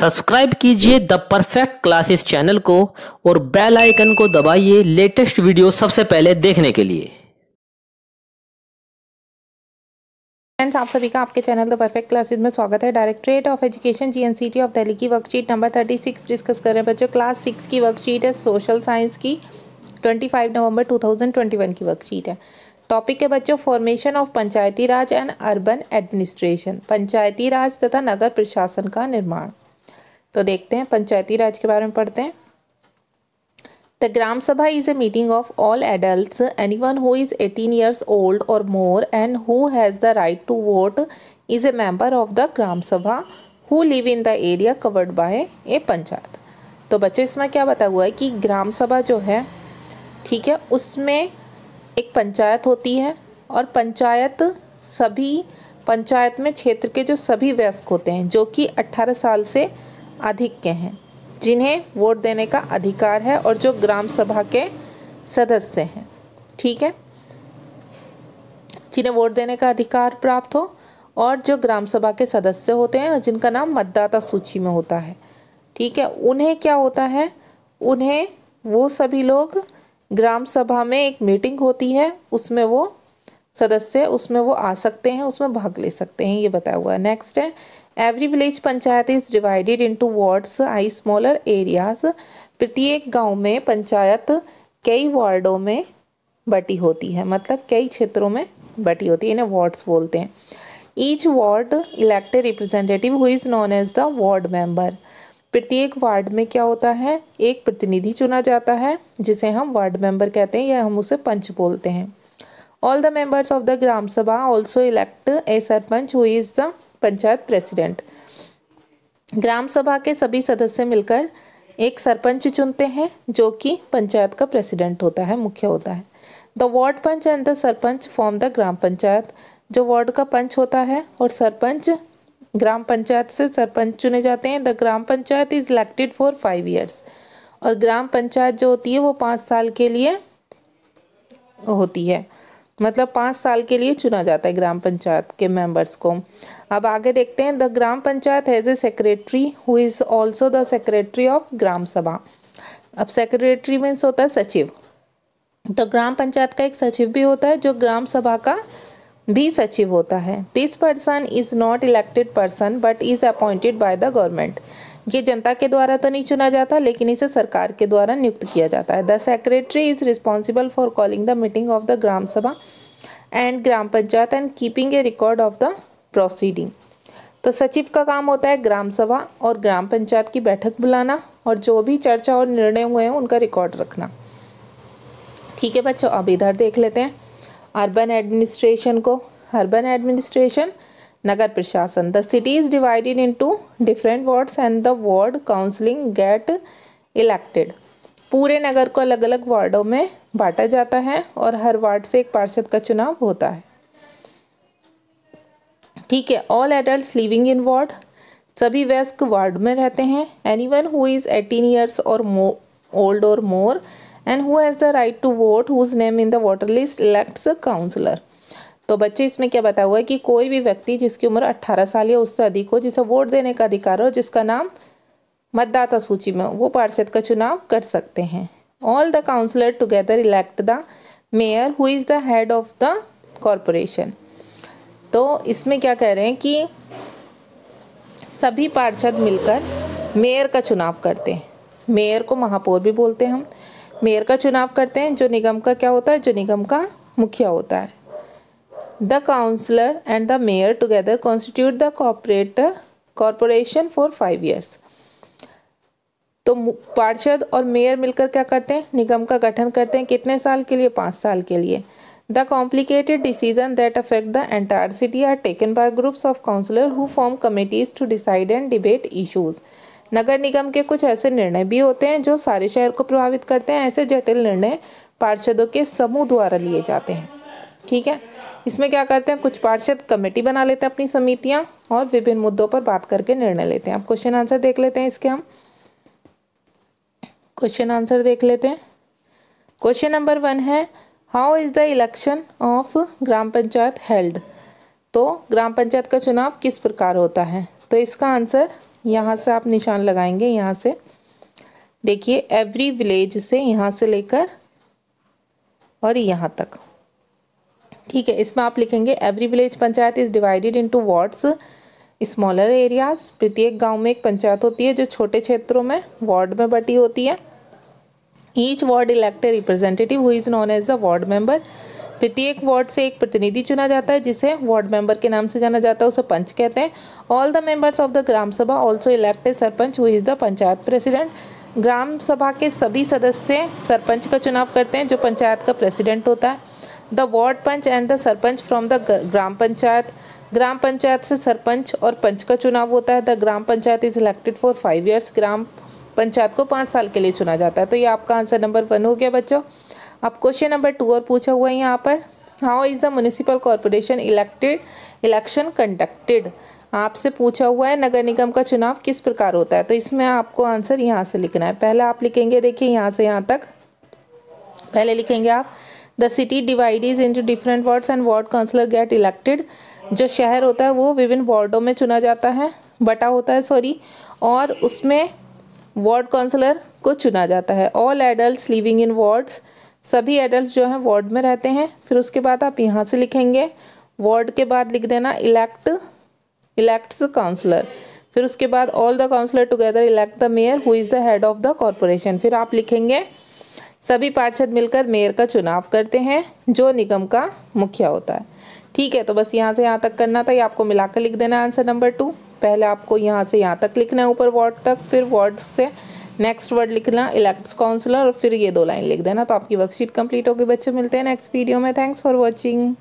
subscribe कीजिए the perfect classes channel को और बेल आइकन को दबाइए लेटेस्ट वीडियो सबसे पहले देखने के लिए फ्रेंड्स आप सभी का आपके चैनल द परफेक्ट क्लासेस में स्वागत है directorate of education GNCT of Delhi की वर्कशीट नंबर 36 डिस्कस कर रहे हैं बच्चों क्लास सिक्स की वर्कशीट है सोशल साइंस की 25 नवंबर 2021 की वर्कशीट है टॉपिक के बच्चों formation of Panchayati Raj and urban administration Panchayati Raj तथा नगर प्रशासन का निर्माण तो देखते हैं पंचायती राज के बारे में पढ़ते हैं the gram Sabha is a meeting of all adult anyone who is eighteen years old और more and who has the right to vote is a member of the gram Sabha who live in the area covered by a panchayat तो बच्चों इसमें क्या बता हुआ है कि ग्राम सभा जो है ठीक है उसमें एक पंचायत होती है और पंचायत सभी पंचायत में क्षेत्र के जो सभी व्यस्क होते हैं जो कि अट्ठारह साल से अधिक के हैं जिन्हें वोट देने का अधिकार है और जो ग्राम सभा के सदस्य हैं ठीक है जिन्हें वोट देने का अधिकार प्राप्त हो और जो ग्राम सभा के सदस्य होते हैं जिनका नाम मतदाता सूची में होता है ठीक है उन्हें क्या होता है उन्हें वो सभी लोग ग्राम सभा में एक मीटिंग होती है उसमें वो सदस्य उसमें वो आ सकते हैं उसमें भाग ले सकते हैं ये बताया हुआ है नेक्स्ट है every village panchayat is divided into wards I smaller areas प्रत्येक गांव में पंचायत कई वार्डों में बटी होती है मतलब कई क्षेत्रों में बटी होती है इन्हें वार्ड्स बोलते हैं each ward elected representative who is known as the ward member प्रत्येक वार्ड में क्या होता है एक प्रतिनिधि चुना जाता है जिसे हम वार्ड मेंबर कहते हैं या हम उसे पंच बोलते हैं All the members of the Gram Sabha also elect a sarpanch who is the panchayat president ग्राम सभा के सभी सदस्य मिलकर एक सरपंच चुनते हैं जो कि पंचायत का प्रेसिडेंट होता है मुख्य होता है the ward panch and the sarpanch form the ग्राम पंचायत जो वार्ड का पंच होता है और सरपंच ग्राम पंचायत से सरपंच चुने जाते हैं the gram panchayat is elected for five years और ग्राम पंचायत जो होती है वो पाँच साल के लिए होती है मतलब पाँच साल के लिए चुना जाता है ग्राम पंचायत के मेंबर्स को अब आगे देखते हैं the gram Panchayat has a secretary who is also the secretary of Gram Sabha अब सेक्रेटरी मीन्स होता है सचिव तो ग्राम पंचायत का एक सचिव भी होता है जो ग्राम सभा का भी सचिव होता है this person is not elected person but is appointed by the government ये जनता के द्वारा तो नहीं चुना जाता लेकिन इसे सरकार के द्वारा नियुक्त किया जाता है the secretary is responsible for calling the meeting of the gram Sabha and Gram Panchayat and keeping a record of the proceeding तो सचिव का काम होता है ग्राम सभा और ग्राम पंचायत की बैठक बुलाना और जो भी चर्चा और निर्णय हुए हैं उनका रिकॉर्ड रखना ठीक है बच्चों अब इधर देख लेते हैं अर्बन एडमिनिस्ट्रेशन को अर्बन एडमिनिस्ट्रेशन प्रशासन the city is is into different wards and the ward councillors get elected पूरे नगर को अलग अलग वार्डों में बांटा जाता है और हर वार्ड से एक पार्षद का चुनाव होता है ठीक है all adult living in ward सभी वयस्क वार्ड में रहते हैं anyone who is eighteen years और ओल्ड और more and who has the right to vote whose name in the voter list elects a councillor तो बच्चे इसमें क्या बताया हुआ है कि कोई भी व्यक्ति जिसकी उम्र अट्ठारह साल या उससे अधिक हो जिसे वोट देने का अधिकार हो जिसका नाम मतदाता सूची में वो पार्षद का चुनाव कर सकते हैं all the councillor together elect the mayor who is the head of the corporation तो इसमें क्या कह रहे हैं कि सभी पार्षद मिलकर मेयर का चुनाव करते हैं मेयर को महापौर भी बोलते हैं हम मेयर का चुनाव करते हैं जो निगम का क्या होता है जो निगम का मुखिया होता है the councillor and the mayor together constitute the corporator corporation for five years तो पार्षद और मेयर मिलकर क्या करते हैं निगम का गठन करते हैं कितने साल के लिए पाँच साल के लिए the complicated decision that affect the entire city are taken by groups of councillor who form committees to decide and debate issues नगर निगम के कुछ ऐसे निर्णय भी होते हैं जो सारे शहर को प्रभावित करते हैं ऐसे जटिल निर्णय पार्षदों के समूह द्वारा लिए जाते हैं ठीक है इसमें क्या करते हैं कुछ पार्षद कमेटी बना लेते हैं अपनी समितियाँ और विभिन्न मुद्दों पर बात करके निर्णय लेते हैं अब क्वेश्चन आंसर देख लेते हैं इसके हम क्वेश्चन आंसर देख लेते हैं क्वेश्चन नंबर वन है how is the election of gram panchayat held तो ग्राम पंचायत का चुनाव किस प्रकार होता है तो इसका आंसर यहाँ से आप निशान लगाएंगे यहाँ से देखिए एवरी विलेज से यहाँ से लेकर और यहाँ तक ठीक है इसमें आप लिखेंगे every village panchayat is divided into wards smaller areas प्रत्येक गांव में एक पंचायत होती है जो छोटे क्षेत्रों में वार्ड में बटी होती है each ward elect representative who is known as the ward member प्रत्येक वार्ड से एक प्रतिनिधि चुना जाता है जिसे वार्ड मेंबर के नाम से जाना जाता है उसे पंच कहते हैं all the members of the gram sabha also elected sarpanch who is the panchayat president ग्राम सभा के सभी सदस्य सरपंच का चुनाव करते हैं जो पंचायत का प्रेसिडेंट होता है the ward panch and the sarpanch from the ग्राम पंचायत ग्राम पंचायत से सरपंच और पंच का चुनाव होता है the gram panchayat is elected for five years gram panchayat को पाँच साल के लिए चुना जाता है तो ये आपका आंसर नंबर वन हो गया बच्चों अब क्वेश्चन नंबर टू और पूछा हुआ है यहाँ पर how is the municipal corporation elected election conducted आपसे पूछा हुआ है नगर निगम का चुनाव किस प्रकार होता है तो इसमें आपको आंसर यहाँ से लिखना है पहले आप लिखेंगे देखिए यहाँ से यहाँ तक पहले लिखेंगे आप the city divide is into different wards and ward councillor get elected जो शहर होता है वो विभिन्न वार्डों में चुना जाता है बटा होता है सॉरी और उसमें वार्ड काउंसलर को चुना जाता है all adult living in wards सभी एडल्ट जो हैं वार्ड में रहते हैं फिर उसके बाद आप यहाँ से लिखेंगे वार्ड के बाद लिख देना इलेक्ट इलेक्ट्स काउंसलर फिर उसके बाद all the councillor together elect the mayor who is the head of the corporation फिर आप लिखेंगे सभी पार्षद मिलकर मेयर का चुनाव करते हैं जो निगम का मुखिया होता है ठीक है तो बस यहाँ से यहाँ तक करना था ये आपको मिलाकर लिख देना आंसर नंबर टू पहले आपको यहाँ से यहाँ तक लिखना है ऊपर वार्ड तक फिर वार्ड से नेक्स्ट वर्ड लिखना इलेक्ट्स काउंसलर और फिर ये दो लाइन लिख देना तो आपकी वर्कशीट कंप्लीट होगी बच्चों मिलते हैं नेक्स्ट वीडियो में थैंक्स फॉर वॉचिंग